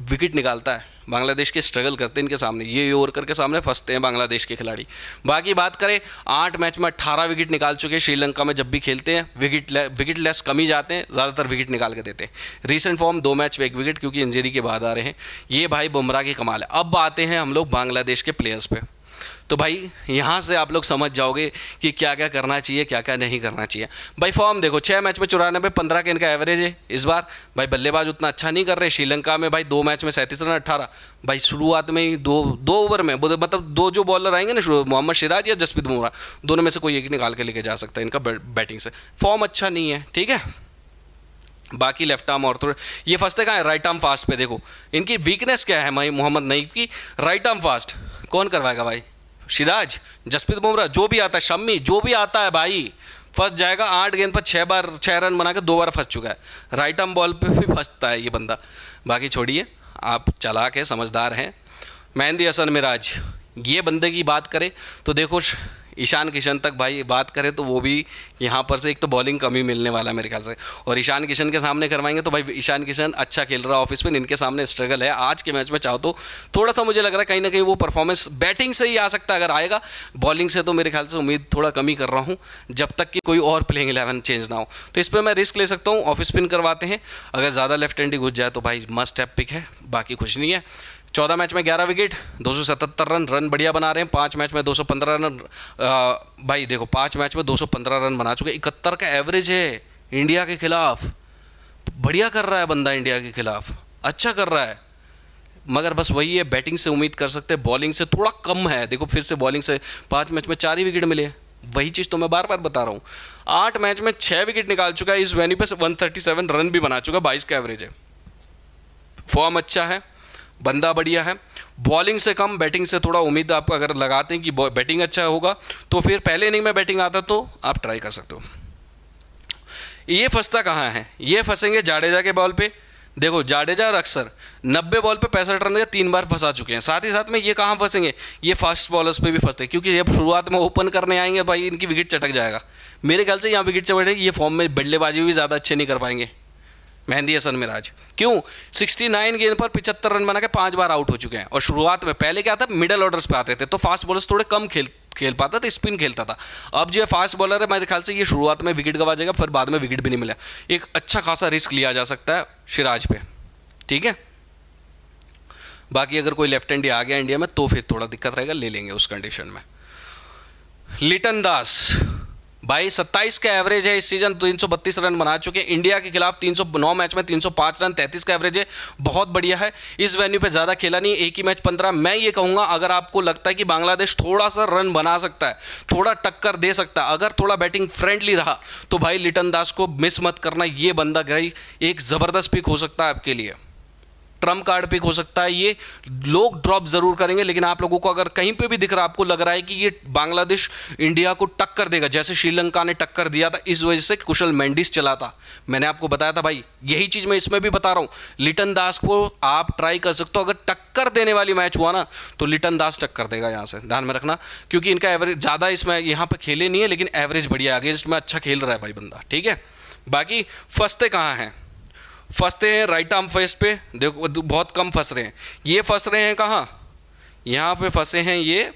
विकेट निकालता है बांग्लादेश के स्ट्रगल करते हैं इनके सामने ये ओवर करके सामने फंसते हैं बांग्लादेश के खिलाड़ी बाकी बात करें आठ मैच में अट्ठारह विकेट निकाल चुके हैं श्रीलंका में जब भी खेलते हैं विकेट ले, विकेट लेस कम ही जाते हैं ज़्यादातर विकेट निकाल के देते हैं रिसेंट फॉर्म दो मैच में एक विकेट क्योंकि इंजरी के बाद आ रहे हैं ये भाई बुमराह की कमाल है अब आते हैं हम लोग बांग्लादेश के प्लेयर्स पर तो भाई यहाँ से आप लोग समझ जाओगे कि क्या क्या करना चाहिए क्या क्या नहीं करना चाहिए भाई फॉर्म देखो छः मैच में चौरानबे पंद्रह के इनका एवरेज है इस बार भाई बल्लेबाज उतना अच्छा नहीं कर रहे श्रीलंका में भाई दो मैच में सैंतीस रन अट्ठारह भाई शुरुआत में ही दो दो ओवर में मतलब दो जो बॉलर आएंगे ना मोहम्मद सिराज या जसप्रीत बुमराह दोनों में से कोई एक निकाल के लेके जा सकता है इनका बैटिंग से फॉर्म अच्छा नहीं है ठीक है बाकी लेफ्ट आर्म और थोड़े ये फंसते कहाँ है राइट आर्म फास्ट पे देखो इनकी वीकनेस क्या है भाई मोहम्मद नईफ की राइट आर्म फास्ट कौन करवाएगा भाई सिराज जसप्रीत बुमराह जो भी आता है शम्मी जो भी आता है भाई फंस जाएगा आठ गेंद पर छः बार छः रन बना के दो बार फंस चुका है राइट आर्म बॉल पे भी फंसता है ये बंदा बाकी छोड़िए आप चलाक है समझदार हैं मेहंदी हसन मिराज ये बंदे की बात करें तो देखो ईशान किशन तक भाई बात करें तो वो भी यहाँ पर से एक तो बॉलिंग कमी मिलने वाला है मेरे ख्याल से और ईशान किशन के सामने करवाएंगे तो भाई ईशान किशन अच्छा खेल रहा है ऑफिस में इनके सामने स्ट्रगल है आज के मैच में चाहो तो थोड़ा सा मुझे लग रहा है कहीं ना कहीं वो परफॉर्मेंस बैटिंग से ही आ सकता है अगर आएगा बॉलिंग से तो मेरे ख्याल से उम्मीद थोड़ा कमी कर रहा हूँ जब तक कि कोई और प्लेइंग इलेवन चेंज ना हो तो इस पर मैं रिस्क ले सकता हूँ ऑफिस स्पिन करवाते हैं अगर ज़्यादा लेफ्ट एंडी घुस जाए तो भाई मस्ट है पिक है बाकी कुछ नहीं है चौदह मैच में ग्यारह विकेट दो सौ सतहत्तर रन रन बढ़िया बना रहे हैं पाँच मैच में दो सौ पंद्रह रन भाई देखो पाँच मैच में दो सौ पंद्रह रन बना चुके इकहत्तर का एवरेज है इंडिया के खिलाफ बढ़िया कर रहा है बंदा इंडिया के खिलाफ अच्छा कर रहा है मगर बस वही है बैटिंग से उम्मीद कर सकते हैं बॉलिंग से थोड़ा कम है देखो फिर से बॉलिंग से पाँच मैच में चार ही विकेट मिले वही चीज़ तो मैं बार बार बता रहा हूँ आठ मैच में छः विकेट निकाल चुका है इस वेन्यू थर्टी सेवन रन भी बना चुका है बाईस का एवरेज है फॉर्म अच्छा है बंदा बढ़िया है बॉलिंग से कम बैटिंग से थोड़ा उम्मीद आप अगर लगाते हैं कि बैटिंग अच्छा होगा तो फिर पहले इनिंग में बैटिंग आता तो आप ट्राई कर सकते हो ये फंसता कहाँ है ये फंसेंगे जाडेजा के बॉल पे देखो जाडेजा और अक्सर 90 बॉल पे पैंसठ रन तीन बार फंसा चुके हैं साथ ही साथ में ये कहाँ फंसेंगे ये फास्ट बॉलर्स पे भी फंसते हैं क्योंकि जब शुरुआत में ओपन करने आएंगे भाई इनकी विकेट चटक जाएगा मेरे ख्याल से यहाँ विकेट चटक ये फॉर्म में बल्लेबाजी भी ज़्यादा अच्छे नहीं कर पाएंगे मेहंदी हसन मिराज क्यों 69 गेंद पर पिछहत्तर रन बना के पांच बार आउट हो चुके हैं और शुरुआत में पहले क्या था मिडल ऑर्डर्स पे आते थे तो फास्ट बॉलर्स थोड़े कम खेल खेल पाता था स्पिन खेलता था अब जो है फास्ट बॉलर है मेरे ख्याल से ये शुरुआत में विकेट गवा जाएगा फिर बाद में विकेट भी नहीं मिला एक अच्छा खासा रिस्क लिया जा सकता है सिराज पे ठीक है बाकी अगर कोई लेफ्ट हैंड आ गया इंडिया में तो फिर थोड़ा दिक्कत रहेगा ले लेंगे उस कंडीशन में लिटन दास भाई 27 का एवरेज है इस सीजन 332 रन बना चुके हैं इंडिया के खिलाफ 309 मैच में 305 रन 33 का एवरेज है बहुत बढ़िया है इस वेन्यू पे ज़्यादा खेला नहीं एक ही मैच 15 मैं ये कहूँगा अगर आपको लगता है कि बांग्लादेश थोड़ा सा रन बना सकता है थोड़ा टक्कर दे सकता है अगर थोड़ा बैटिंग फ्रेंडली रहा तो भाई लिटन दास को मिस मत करना ये बंदा गई एक ज़बरदस्त पिक हो सकता है आपके लिए ट्रम्प कार्ड पिक हो सकता है ये लोग ड्रॉप जरूर करेंगे लेकिन आप लोगों को अगर कहीं पे भी दिख रहा आपको लग रहा है कि ये बांग्लादेश इंडिया को टक्कर देगा जैसे श्रीलंका ने टक्कर दिया था इस वजह से कुशल मैंडिस चला था मैंने आपको बताया था भाई यही चीज़ मैं इसमें भी बता रहा हूँ लिटन दास को आप ट्राई कर सकते हो अगर टक्कर देने वाली मैच हुआ ना तो लिटन दास टक्कर देगा यहाँ से ध्यान में रखना क्योंकि इनका एवरेज ज़्यादा इसमें यहाँ पर खेले नहीं है लेकिन एवरेज बढ़िया अगेंस्ट में अच्छा खेल रहा है भाई बंदा ठीक है बाकी फंसते कहाँ हैं फंसते हैं राइट आर्म फेस पे देखो बहुत कम फंस रहे हैं ये फंस रहे हैं कहाँ यहाँ पे फंसे हैं ये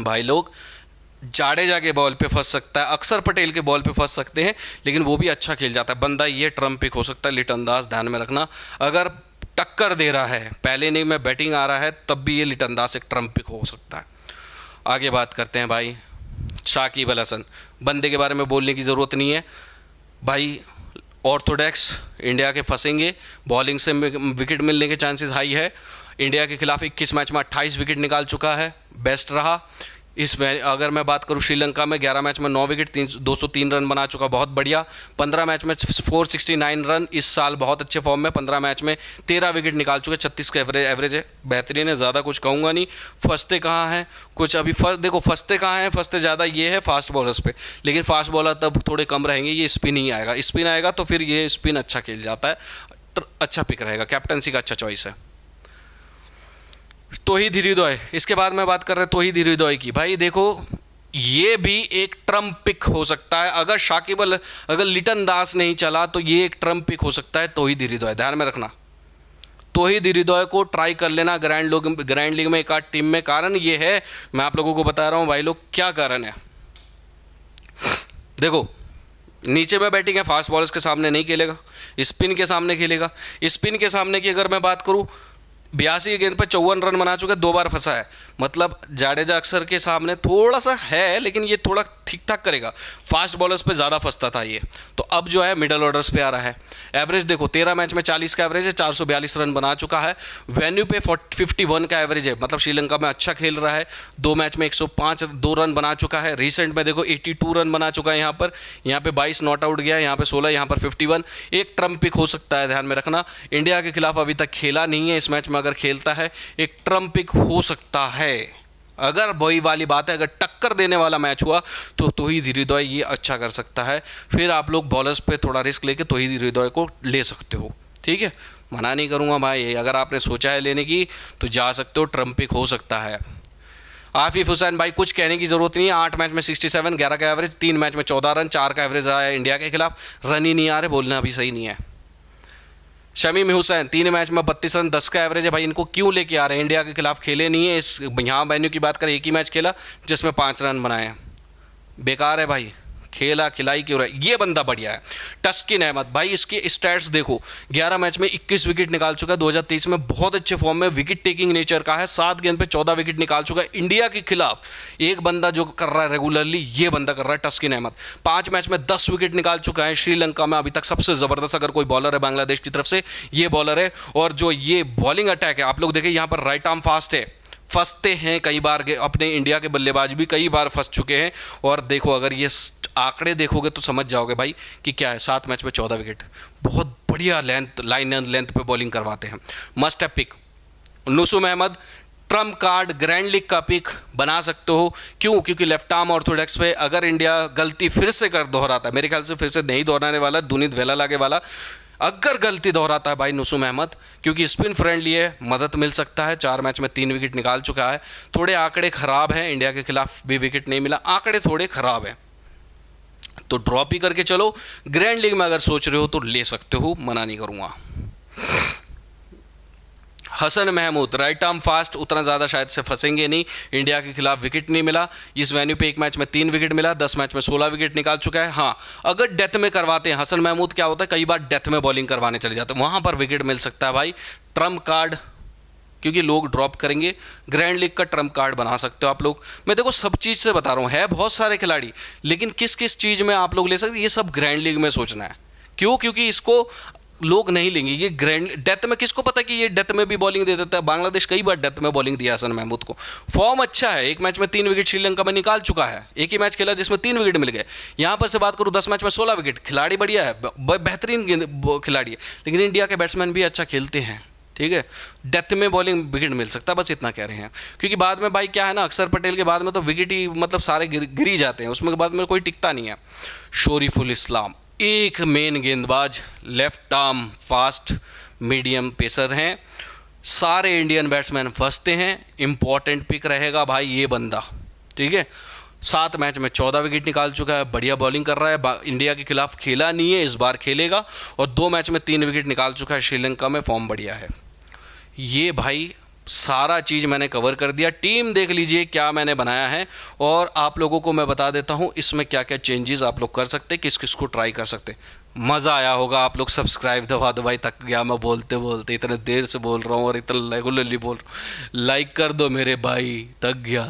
भाई लोग जा के बॉल पे फंस सकता है अक्सर पटेल के बॉल पे फंस सकते हैं लेकिन वो भी अच्छा खेल जाता है बंदा ये ट्रम्प पिक हो सकता है लिट अंदाज ध्यान में रखना अगर टक्कर दे रहा है पहले नहीं में बैटिंग आ रहा है तब भी ये लिट अंदाज एक ट्रम्प पिक हो सकता है आगे बात करते हैं भाई शाकिब अल हसन बंदे के बारे में बोलने की ज़रूरत नहीं है भाई ऑर्थोडॉक्स इंडिया के फंसेंगे बॉलिंग से विकेट मिलने के चांसेस हाई है इंडिया के खिलाफ 21 मैच में 28 विकेट निकाल चुका है बेस्ट रहा इस अगर मैं बात करूँ श्रीलंका में ग्यारह मैच में नौ विकेट तीन दो सौ तीन रन बना चुका बहुत बढ़िया पंद्रह मैच में फोर सिक्सटी नाइन रन इस साल बहुत अच्छे फॉर्म में पंद्रह मैच में तेरह विकेट निकाल चुके छत्तीस का एवरेज एवरेज है बेहतरीन है ज़्यादा कुछ कहूँगा नहीं फंसते कहाँ हैं कुछ अभी फस, देखो फंसते कहाँ हैं फंसते ज़्यादा ये है फास्ट बॉलर्स पर लेकिन फास्ट बॉलर तब थोड़े कम रहेंगे ये स्पिन ही आएगा स्पिन आएगा तो फिर ये स्पिन अच्छा खेल जाता है अच्छा पिक रहेगा कैप्टनसी का अच्छा चॉइस है तो धीरे हृदय इसके बाद में बात कर रहे हैं धीरे हृदय की भाई देखो ये भी एक ट्रम्प पिक हो सकता है अगर शाकिबल अगर लिटन दास नहीं चला तो ये एक ट्रम्प पिक हो सकता है तो धीरे हृदय ध्यान में रखना तो तोहिद हृदय को ट्राई कर लेना ग्रैंड लोग ग्रैंड लीग में एक आठ टीम में कारण ये है मैं आप लोगों को बता रहा हूँ भाई लोग क्या कारण है देखो नीचे में बैटिंग है फास्ट बॉलर्स के सामने नहीं खेलेगा स्पिन के सामने खेलेगा स्पिन के सामने की अगर मैं बात करूँ बयासी गेंद पर चौवन रन बना चुका है दो बार फंसा है मतलब जाडेजा अक्सर के सामने थोड़ा सा है लेकिन ये थोड़ा ठीक ठाक करेगा फास्ट बॉलर्स पे ज़्यादा फंसता था ये तो अब जो है मिडल ऑर्डर्स पे आ रहा है एवरेज देखो तेरह मैच में चालीस का एवरेज है चार सौ बयालीस रन बना चुका है वेन्यू पे फिफ्टी वन का एवरेज है मतलब श्रीलंका में अच्छा खेल रहा है दो मैच में एक सौ दो रन बना चुका है रिसेंट में देखो एट्टी रन बना चुका है यहाँ पर यहाँ पर बाईस नॉट आउट गया यहाँ पर सोलह यहाँ पर फिफ्टी एक ट्रम्प पिक हो सकता है ध्यान में रखना इंडिया के खिलाफ अभी तक खेला नहीं है इस मैच में अगर खेलता है एक ट्रम्प पिक हो सकता है अगर वही वाली बात है अगर टक्कर देने वाला मैच हुआ तो ही धीरे हृदय ये अच्छा कर सकता है फिर आप लोग बॉलर्स पे थोड़ा रिस्क लेके धीरे हृदय को ले सकते हो ठीक है मना नहीं करूँगा भाई अगर आपने सोचा है लेने की तो जा सकते हो ट्रम्पिक हो सकता है आफिफ हुसैन भाई कुछ कहने की ज़रूरत नहीं है आठ मैच में सिक्सटी सेवन ग्यारह का एवरेज तीन मैच में चौदह रन चार का एवरेज रहा है इंडिया के खिलाफ रन ही नहीं आ रहे बोलना अभी सही नहीं है शमीम हुसैन तीन मैच में बत्तीस रन दस का एवरेज है भाई इनको क्यों लेके आ रहे हैं इंडिया के खिलाफ खेले नहीं है इस यहाँ वेन्यू की बात करें एक ही मैच खेला जिसमें पाँच रन बनाए बेकार है भाई खेला खिलाई क्यों रहा ये बंदा बढ़िया है की अहमद भाई इसके स्टैट्स देखो 11 मैच में 21 विकेट निकाल चुका है 2023 में बहुत अच्छे फॉर्म में विकेट टेकिंग नेचर का है सात गेंद पे 14 विकेट निकाल चुका है इंडिया के खिलाफ एक बंदा जो कर रहा है रेगुलरली ये बंदा कर रहा है टस्किन अहमद पांच मैच में दस विकेट निकाल चुका है श्रीलंका में अभी तक सबसे ज़बरदस्त अगर कोई बॉलर है बांग्लादेश की तरफ से ये बॉलर है और जो ये बॉलिंग अटैक है आप लोग देखें यहाँ पर राइट आर्म फास्ट है फंसते हैं कई बार अपने इंडिया के बल्लेबाज भी कई बार फंस चुके हैं और देखो अगर ये आंकड़े देखोगे तो समझ जाओगे भाई कि क्या है सात मैच में चौदह विकेट बहुत बढ़िया लेंथ लाइन एंड लेंथ पे बॉलिंग करवाते हैं मस्ट है pick Nasum Ahmed trump card grand league का पिक बना सकते हो क्यों क्योंकि लेफ्ट आर्म ऑर्थोडॉक्स पे अगर इंडिया गलती फिर से कर दोहराता है मेरे ख्याल से फिर से नहीं दोहराने वाला दुनित वेला लागे वाला अगर गलती दोहराता है भाई नुसुम अहमद क्योंकि स्पिन फ्रेंडली है मदद मिल सकता है चार मैच में तीन विकेट निकाल चुका है थोड़े आंकड़े खराब हैं इंडिया के खिलाफ भी विकेट नहीं मिला आंकड़े थोड़े खराब हैं तो ड्रॉप ही करके चलो ग्रैंड लीग में अगर सोच रहे हो तो ले सकते हो मना नहीं करूँगा Hasan Mahmud right arm fast उतना ज़्यादा शायद से फंसेंगे नहीं इंडिया के खिलाफ विकेट नहीं मिला इस वेन्यू पे एक मैच में तीन विकेट मिला दस मैच में सोलह विकेट निकाल चुका है हाँ अगर डेथ में करवाते हैं हसन महमूद क्या होता है कई बार डेथ में बॉलिंग करवाने चले जाते हैं वहाँ पर विकेट मिल सकता है भाई ट्रम्प कार्ड क्योंकि लोग ड्रॉप करेंगे ग्रैंड लीग का ट्रम्प कार्ड बना सकते हो आप लोग मैं देखो सब चीज़ से बता रहा हूँ है बहुत सारे खिलाड़ी लेकिन किस किस चीज़ में आप लोग ले सकते ये सब ग्रैंड लीग में सोचना है क्यों क्योंकि इसको लोग नहीं लेंगे ये ग्रैंड डेथ में किसको पता कि ये डेथ में भी बॉलिंग दे देता है बांग्लादेश कई बार डेथ में बॉलिंग दिया हसन महमूद को फॉर्म अच्छा है एक मैच में तीन विकेट श्रीलंका में निकाल चुका है एक ही मैच खेला जिसमें तीन विकेट मिल गए यहाँ पर से बात करूँ दस मैच में सोलह विकेट खिलाड़ी बढ़िया है बेहतरीन खिलाड़ी है लेकिन इंडिया के बैट्समैन भी अच्छा खेलते हैं ठीक है डेथ में बॉलिंग विकेट मिल सकता है बस इतना कह रहे हैं क्योंकि बाद में भाई क्या है ना अक्षर पटेल के बाद में तो विकेट ही मतलब सारे गिर, गिरी जाते हैं उसमें के बाद में कोई टिकता नहीं है शोरीफुल इस्लाम एक मेन गेंदबाज left arm fast medium pacer हैं सारे इंडियन बैट्समैन फंसते हैं इंपॉर्टेंट पिक रहेगा भाई ये बंदा ठीक है सात मैच में चौदह विकेट निकाल चुका है बढ़िया बॉलिंग कर रहा है इंडिया के खिलाफ खेला नहीं है इस बार खेलेगा और दो मैच में तीन विकेट निकाल चुका है श्रीलंका में फॉर्म बढ़िया है ये भाई सारा चीज़ मैंने कवर कर दिया टीम देख लीजिए क्या मैंने बनाया है और आप लोगों को मैं बता देता हूं इसमें क्या क्या चेंजेस आप लोग कर सकते किस किस को ट्राई कर सकते मज़ा आया होगा आप लोग सब्सक्राइब दबा दबाई तक गया मैं बोलते बोलते इतने देर से बोल रहा हूँ और इतना रेगुलरली बोल रहा हूँ लाइक कर दो मेरे भाई तक गया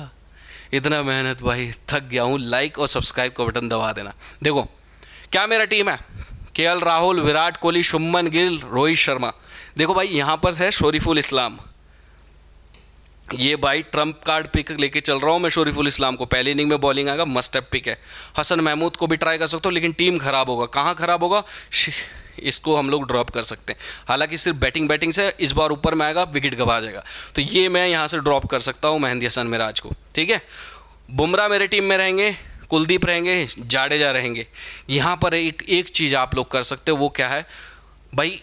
इतना मेहनत भाई थक गया हूँ लाइक और सब्सक्राइब का बटन दबा देना देखो क्या मेरा टीम है के राहुल विराट कोहली शुभमन गिल रोहित शर्मा देखो भाई यहाँ पर है शोरीफुल इस्लाम ये भाई ट्रंप कार्ड पिक लेके चल रहा हूँ मैं शोरीफुल इस्लाम को पहली इनिंग में बॉलिंग आएगा मस्ट अप पिक है हसन महमूद को भी ट्राई कर सकते हो लेकिन टीम खराब होगा कहाँ खराब होगा इसको हम लोग ड्रॉप कर सकते हैं हालांकि सिर्फ बैटिंग बैटिंग से इस बार ऊपर में आएगा विकेट गवा जाएगा तो ये मैं यहाँ से ड्रॉप कर सकता हूँ मेहंदी हसन मिराज को ठीक है बुमराह मेरे टीम में रहेंगे कुलदीप रहेंगे जाडेजा रहेंगे यहाँ पर एक एक चीज़ आप लोग कर सकते हो वो क्या है भाई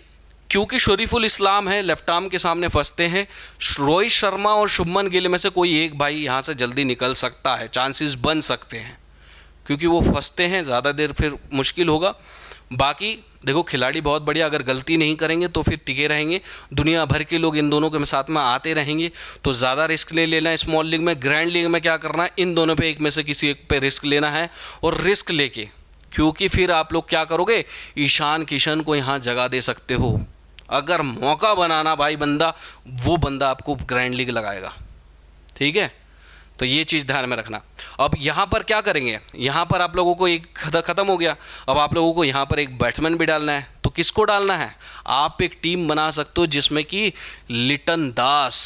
क्योंकि शरीफुल इस्लाम है लेफ्ट आर्म के सामने फंसते हैं रोहित शर्मा और शुभमन गिल में से कोई एक भाई यहाँ से जल्दी निकल सकता है चांसेस बन सकते हैं क्योंकि वो फंसते हैं ज़्यादा देर फिर मुश्किल होगा बाकी देखो खिलाड़ी बहुत बढ़िया अगर गलती नहीं करेंगे तो फिर टिके रहेंगे दुनिया भर के लोग इन दोनों के साथ में आते रहेंगे तो ज़्यादा रिस्क ले लेना है स्मॉल लीग में ग्रैंड लीग में क्या करना है इन दोनों पे एक में से किसी एक पे रिस्क लेना है और रिस्क लेके क्योंकि फिर आप लोग क्या करोगे ईशान किशन को यहाँ जगह दे सकते हो अगर मौका बनाना भाई बंदा वो बंदा आपको ग्रैंड लीग लगाएगा ठीक है तो ये चीज़ ध्यान में रखना अब यहाँ पर क्या करेंगे यहाँ पर आप लोगों को एक ख़त्म हो गया अब आप लोगों को यहाँ पर एक बैट्समैन भी डालना है तो किसको डालना है आप एक टीम बना सकते हो जिसमें कि लिटन दास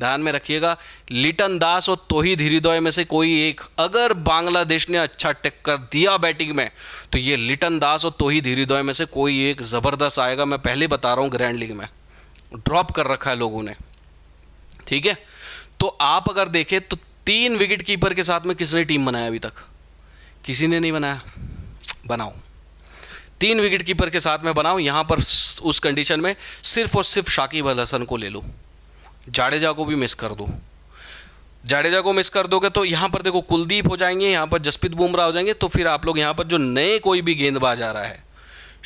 ध्यान में रखिएगा लिटन दास और धीरे हृदय में से कोई एक अगर बांग्लादेश ने अच्छा टक्कर दिया बैटिंग में तो ये लिटन दास और धीरे हृदय में से कोई एक ज़बरदस्त आएगा मैं पहले बता रहा हूं ग्रैंड लीग में ड्रॉप कर रखा है लोगों ने ठीक है तो आप अगर देखें तो तीन विकेट कीपर के साथ में किसने टीम बनाया अभी तक किसी ने नहीं बनाया बनाओ तीन विकेट कीपर के साथ में बनाओ यहां पर उस कंडीशन में सिर्फ और सिर्फ शाकिब अल हसन को ले लो जाडेजा को भी मिस कर दो जाडेजा को मिस कर दोगे तो यहाँ पर देखो कुलदीप हो जाएंगे यहाँ पर जसप्रीत बुमराह हो जाएंगे तो फिर आप लोग यहाँ पर जो नए कोई भी गेंदबाज आ रहा है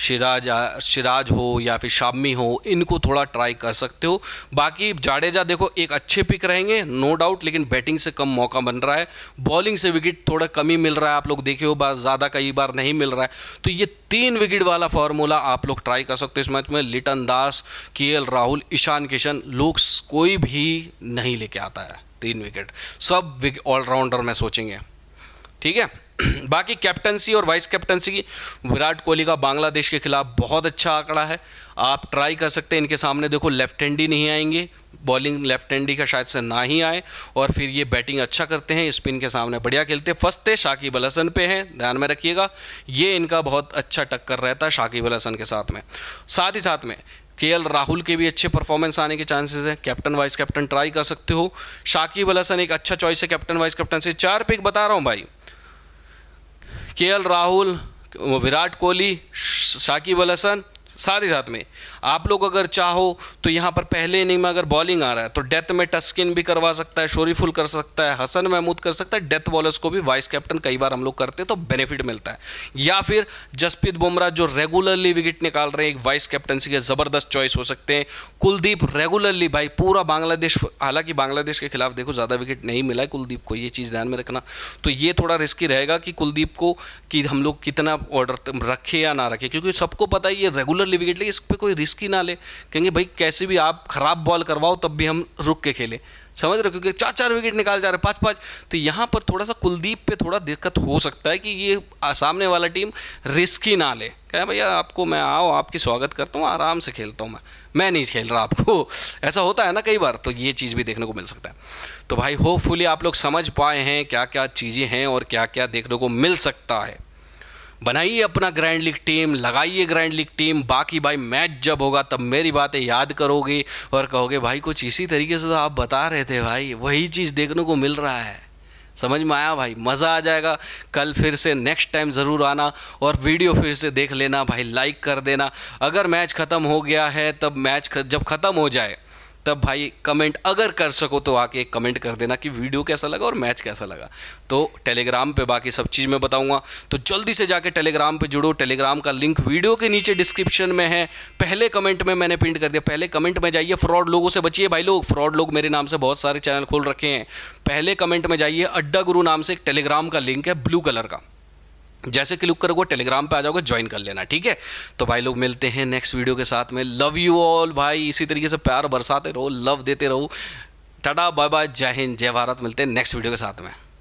शिराज शिराज हो या फिर शामी हो इनको थोड़ा ट्राई कर सकते हो बाकी जाडेजा देखो एक अच्छे पिक रहेंगे नो डाउट लेकिन बैटिंग से कम मौका बन रहा है बॉलिंग से विकेट थोड़ा कम ही मिल रहा है आप लोग देखे हो बार ज़्यादा कई बार नहीं मिल रहा है तो ये तीन विकेट वाला फार्मूला आप लोग ट्राई कर सकते हो इस मैच में लिटन दास के राहुल ईशान किशन लोग कोई भी नहीं लेके आता है तीन विकेट सब ऑलराउंडर में सोचेंगे ठीक है बाकी कैप्टनसी और वाइस कैप्टनसी की विराट कोहली का बांग्लादेश के खिलाफ बहुत अच्छा आंकड़ा है आप ट्राई कर सकते हैं इनके सामने देखो लेफ्ट हैंडी नहीं आएंगे बॉलिंग लेफ्ट हैंडी का शायद से ना ही आए और फिर ये बैटिंग अच्छा करते हैं स्पिन के सामने बढ़िया खेलते हैं फंसते शाकिब अल हसन पे हैं ध्यान में रखिएगा ये इनका बहुत अच्छा टक्कर रहता है शाकिब अल हसन के साथ में साथ ही साथ में के राहुल के भी अच्छे परफॉर्मेंस आने के चांसेस हैं कैप्टन वाइस कैप्टन ट्राई कर सकते हो शाकिब अल हसन एक अच्छा चॉइस है कैप्टन वाइस कैप्टन से चार पिक बता रहा हूँ भाई के राहुल विराट कोहली शाकिब अल हसन सारे साथ में आप लोग अगर चाहो तो यहाँ पर पहले इनिंग में अगर बॉलिंग आ रहा है तो डेथ में टस्किन भी करवा सकता है शोरीफुल कर सकता है हसन महमूद कर सकता है डेथ बॉलर्स को भी वाइस कैप्टन कई बार हम लोग करते हैं तो बेनिफिट मिलता है या फिर जसप्रीत बुमराह जो रेगुलरली विकेट निकाल रहे हैं एक वाइस कैप्टनसी के ज़बरदस्त चॉइस हो सकते हैं कुलदीप रेगुलरली भाई पूरा बांग्लादेश हालांकि बांग्लादेश के खिलाफ देखो ज़्यादा विकेट नहीं मिला है कुलदीप को ये चीज़ ध्यान में रखना तो ये थोड़ा रिस्की रहेगा कि कुलदीप को कि हम लोग कितना ऑर्डर रखें या ना रखे क्योंकि सबको पता है ये रेगुलरली विकेट लेकिन इस पर कोई रिस्क रिस्क ही ना ले कहेंगे भाई कैसे भी आप ख़राब बॉल करवाओ तब भी हम रुक के खेलें समझ रहे हो क्योंकि चार चार विकेट निकाल जा रहे हैं पाँच पाँच तो यहाँ पर थोड़ा सा कुलदीप पे थोड़ा दिक्कत हो सकता है कि ये सामने वाला टीम रिस्क ही ना ले कहें भैया आपको मैं आओ आपकी स्वागत करता हूँ आराम से खेलता हूँ मैं मैं नहीं खेल रहा आपको ऐसा होता है ना कई बार तो ये चीज़ भी देखने को मिल सकता है तो भाई होपफुली आप लोग समझ पाए हैं क्या क्या चीज़ें हैं और क्या क्या देखने को मिल सकता है बनाइए अपना ग्रैंड लीग टीम लगाइए ग्रैंड लीग टीम बाकी भाई मैच जब होगा तब मेरी बातें याद करोगे और कहोगे भाई कुछ इसी तरीके से तो आप बता रहे थे भाई वही चीज़ देखने को मिल रहा है समझ में आया भाई मज़ा आ जाएगा कल फिर से नेक्स्ट टाइम ज़रूर आना और वीडियो फिर से देख लेना भाई लाइक कर देना अगर मैच ख़त्म हो गया है तब मैच जब ख़त्म हो जाए तब भाई कमेंट अगर कर सको तो आके एक कमेंट कर देना कि वीडियो कैसा लगा और मैच कैसा लगा तो टेलीग्राम पे बाकी सब चीज़ मैं बताऊंगा तो जल्दी से जाके टेलीग्राम पे जुड़ो टेलीग्राम का लिंक वीडियो के नीचे डिस्क्रिप्शन में है पहले कमेंट में मैंने प्रिंट कर दिया पहले कमेंट में जाइए फ्रॉड लोगों से बचिए भाई लोग फ्रॉड लोग मेरे नाम से बहुत सारे चैनल खोल रखे हैं पहले कमेंट में जाइए अड्डा गुरु नाम से एक टेलीग्राम का लिंक है ब्लू कलर का जैसे क्लिक करोगे टेलीग्राम पे आ जाओगे ज्वाइन कर लेना ठीक है तो भाई लोग मिलते हैं नेक्स्ट वीडियो के साथ में लव यू ऑल भाई इसी तरीके से प्यार बरसाते रहो लव देते रहो टाटा बाय बाय जय हिंद जय भारत मिलते हैं नेक्स्ट वीडियो के साथ में